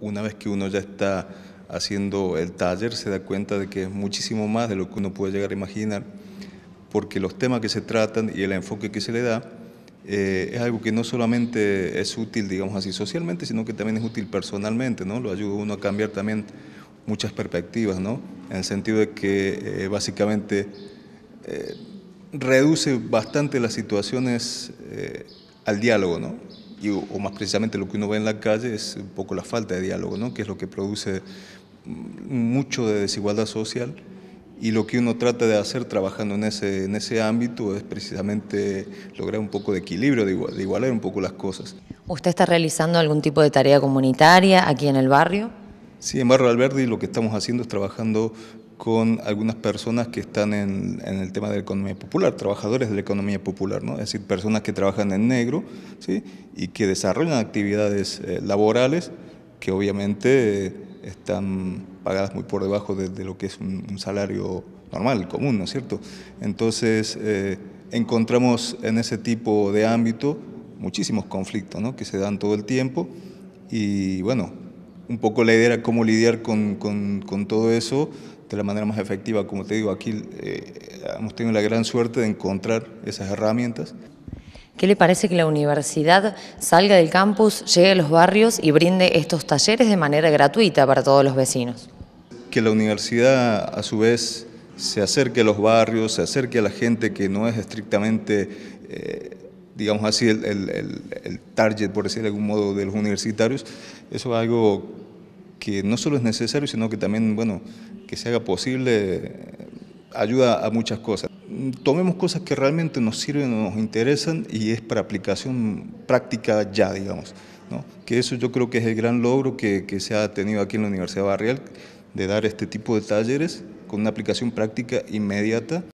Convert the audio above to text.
una vez que uno ya está haciendo el taller se da cuenta de que es muchísimo más de lo que uno puede llegar a imaginar, porque los temas que se tratan y el enfoque que se le da eh, es algo que no solamente es útil, digamos así, socialmente, sino que también es útil personalmente, ¿no? Lo ayuda uno a cambiar también muchas perspectivas, ¿no? En el sentido de que eh, básicamente eh, reduce bastante las situaciones al diálogo, ¿no? o más precisamente lo que uno ve en la calle es un poco la falta de diálogo, que es lo que produce mm, mucho de desigualdad social y lo que uno trata de hacer trabajando en ese, en ese ámbito es precisamente lograr un poco de equilibrio, de, de igualar un poco las cosas. ¿Usted está realizando algún tipo de tarea comunitaria aquí en el barrio? Sí, en Barrio Alberdi lo que estamos haciendo es trabajando con algunas personas que están en, el tema de la economía popular, trabajadores de la economía popular, ¿no? es decir, personas que trabajan en negro ¿sí? y que desarrollan actividades eh, laborales que obviamente eh, están pagadas muy por debajo de, lo que es un, salario normal, común, ¿no es cierto? Entonces, eh, encontramos en ese tipo de ámbito muchísimos conflictos ¿no? que se dan todo el tiempo y bueno, un poco la idea era cómo lidiar con, con todo eso de la manera más efectiva. Como te digo, aquí eh, hemos tenido la gran suerte de encontrar esas herramientas. ¿Qué le parece que la universidad salga del campus, llegue a los barrios y brinde estos talleres de manera gratuita para todos los vecinos? Que la universidad, a su vez, se acerque a los barrios, se acerque a la gente que no es estrictamente, eh, digamos así, el, target, por decirlo de algún modo, de los universitarios. Eso es algo que no solo es necesario, sino que también, bueno, que se haga posible ayuda a muchas cosas. Tomemos cosas que realmente nos sirven, nos interesan y es para aplicación práctica ya, digamos. Que eso yo creo que es el gran logro que, que se ha tenido aquí en la Universidad Barrial, de dar este tipo de talleres con una aplicación práctica inmediata.